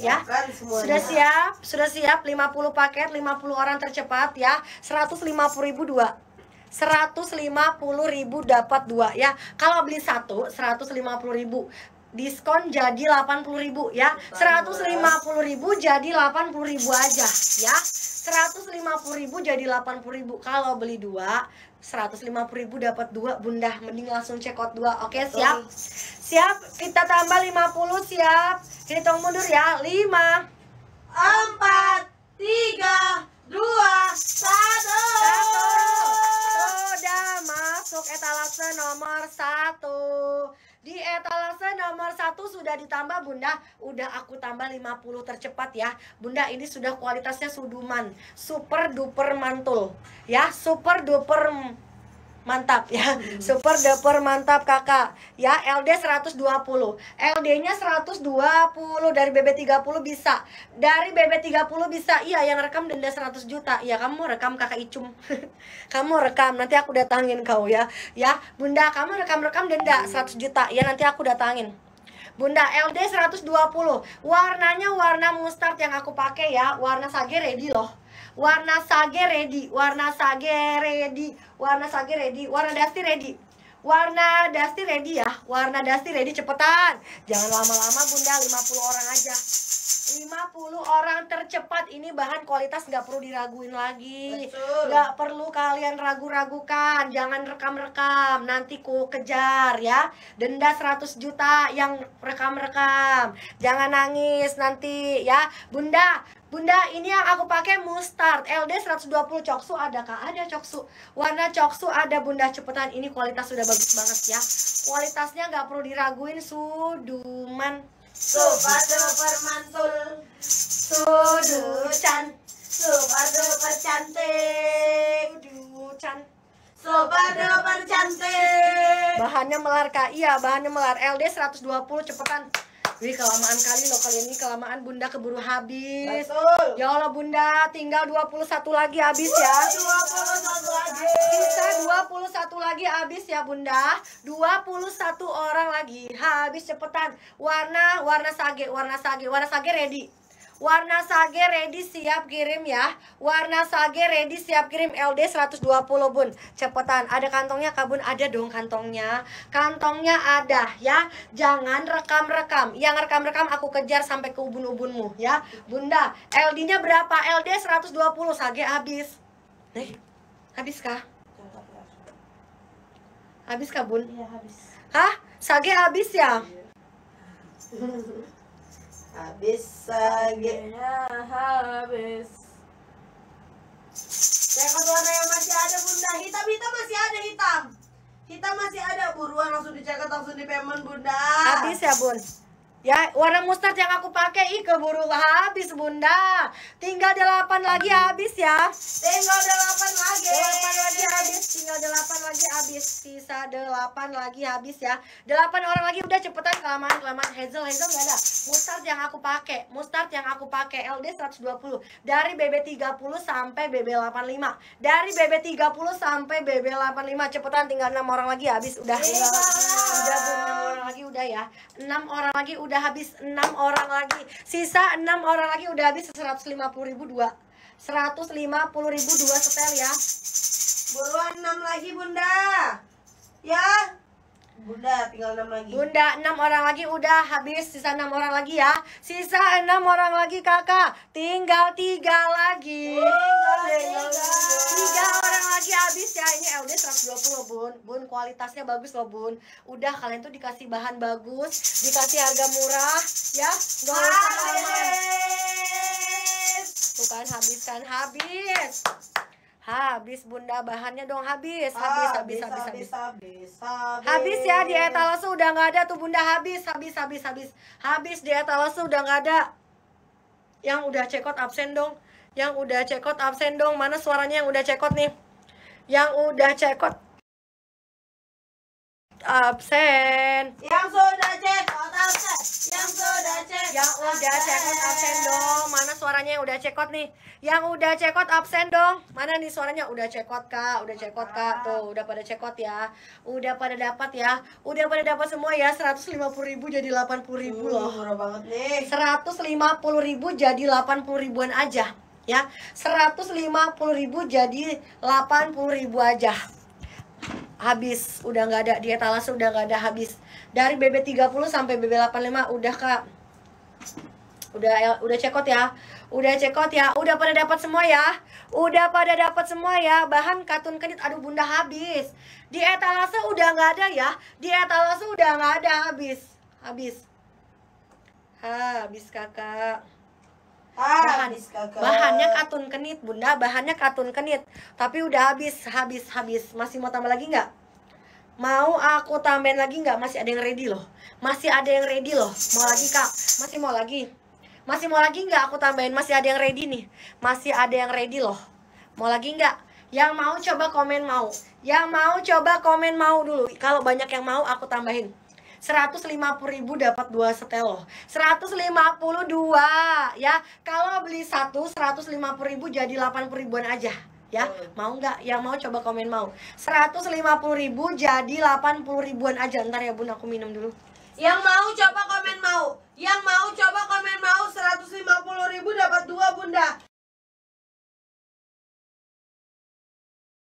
ya. Semuanya. Sudah siap? Sudah siap 50 paket, 50 orang tercepat ya. 150.000 dua. 150.000 dapat dua ya. Kalau beli satu 150.000 diskon jadi 80.000 ya. 150.000 jadi 80.000 aja ya. 150.000 jadi 80.000 kalau beli dua 150.000 dapat dua bunda mending langsung check out dua oke okay, siap siap kita tambah 50 siap hitung mundur ya 5 4 3 2 1 sudah masuk etalase nomor 1 di etalase nomor satu sudah ditambah Bunda Udah aku tambah 50 tercepat ya Bunda ini sudah kualitasnya suduman Super duper mantul Ya super duper mantap ya super duper mantap kakak ya LD 120 LD nya 120 dari BB 30 bisa dari BB 30 bisa iya yang rekam denda 100 juta iya kamu rekam kakak Icum kamu rekam nanti aku datangin kau ya ya bunda kamu rekam-rekam denda 100 juta ya nanti aku datangin Bunda LD 120 warnanya warna mustard yang aku pakai ya warna sage ready loh Warna sage ready, warna sage ready, warna sage ready, warna dusty ready. Warna dusty ready ya, warna dusty ready cepetan. Jangan lama-lama Bunda, 50 orang aja. 50 orang tercepat ini bahan kualitas nggak perlu diraguin lagi nggak perlu kalian ragu-ragukan jangan rekam-rekam nanti ku kejar ya denda 100 juta yang rekam-rekam jangan nangis nanti ya bunda Bunda, ini yang aku pakai Mustard LD 120 coksu ada kak? Ada coksu. Warna coksu ada Bunda cepetan. Ini kualitas sudah bagus banget ya. Kualitasnya nggak perlu diraguin suduman. Super super mantul. Suducan. Super super cantik. Suducan. Super duper cantik. Bahannya melar kak. Iya, bahannya melar. LD 120 cepetan. Wih kelamaan kali loh kali ini kelamaan Bunda keburu habis. Betul. Ya Allah Bunda, tinggal 21 lagi habis ya. 21 lagi. Sisa 21 lagi habis ya Bunda. 21 orang lagi habis cepetan. Warna warna sage, warna sage, warna sage ready. Warna sage ready siap kirim ya. Warna sage ready siap kirim LD 120 bun. Cepetan. Ada kantongnya kabun ada dong kantongnya. Kantongnya ada ya. Jangan rekam-rekam. Yang rekam-rekam aku kejar sampai ke ubun-ubunmu ya. Bunda, LD-nya berapa? LD 120 sage habis. Nih. Eh, habis kah? Habis kah, Bun? Iya, Hah? Sage habis ya? Iya. habis lagi ya habis Rekod warna yang masih ada bunda hitam hitam masih ada hitam hitam masih ada buruan langsung dicekat langsung di payment bunda habis ya bun Ya, warna mustard yang aku pakai ih keburu habis, Bunda. Tinggal delapan lagi habis ya. Tinggal delapan lagi. delapan lagi habis, tinggal delapan lagi habis sisa 8 lagi habis ya 8 orang lagi udah cepetan kelamaan kelamaan Hazel Hazel gak ada mustard yang aku pakai mustard yang aku pakai LD 120 dari BB 30 sampai BB 85 dari BB 30 sampai BB 85 cepetan tinggal 6 orang lagi habis udah ya. udah 6 orang lagi udah ya 6 orang lagi udah habis 6 orang lagi sisa 6 orang lagi udah habis 150.000 ribu 2 150 setel ya Buruan 6 lagi bunda Ya Bunda tinggal 6 lagi Bunda 6 orang lagi udah habis Sisa 6 orang lagi ya Sisa 6 orang lagi kakak Tinggal 3 lagi Tinggal 3 orang lagi habis ya Ini LD 120 bun Bun kualitasnya bagus loh bun Udah kalian tuh dikasih bahan bagus Dikasih harga murah Ya Gak usah Tuh kan habis kan habis habis bunda bahannya dong ah, habis habis habis habis habis habis habis, ya di etalase udah nggak ada tuh bunda habis habis habis habis habis di etalase udah nggak ada yang udah cekot absen dong yang udah cekot absen dong mana suaranya yang udah cekot nih yang udah cekot absen yang sudah cekot absen yang sudah check yang udah cekot absen dong mana suaranya yang udah cekot nih yang udah cekot absen dong. Mana nih suaranya? Udah cekot Kak, udah cekot Kak. Tuh, udah pada cekot ya. Udah pada dapat ya. Udah pada dapat semua ya. ribu jadi 80.000 uh, loh. Uh, murah banget nih. 150.000 jadi 80 ribuan aja ya ribu jadi ribu aja habis udah nggak ada dia talas udah nggak ada habis dari BB 30 sampai BB 85 udah kak udah ya, udah cekot ya udah cekot ya udah pada dapat semua ya udah pada dapat semua ya bahan katun kenit aduh bunda habis di etalase udah nggak ada ya di etalase udah nggak ada habis habis ha, habis kakak bahan kakak. bahannya katun kenit bunda bahannya katun kenit tapi udah habis habis habis masih mau tambah lagi nggak mau aku tambahin lagi nggak masih ada yang ready loh masih ada yang ready loh mau lagi kak masih mau lagi masih mau lagi nggak aku tambahin? Masih ada yang ready nih. Masih ada yang ready loh. Mau lagi nggak? Yang mau coba komen mau. Yang mau coba komen mau dulu. Kalau banyak yang mau aku tambahin. 150 ribu dapat dua setel loh 152 ya Kalau beli satu 150 ribu jadi 80 ribuan aja ya mau nggak yang mau coba komen mau 150 ribu jadi 80 ribuan aja ntar ya bun aku minum dulu yang mau coba komen mau yang mau coba komen mau 150 ribu dapat dua bunda.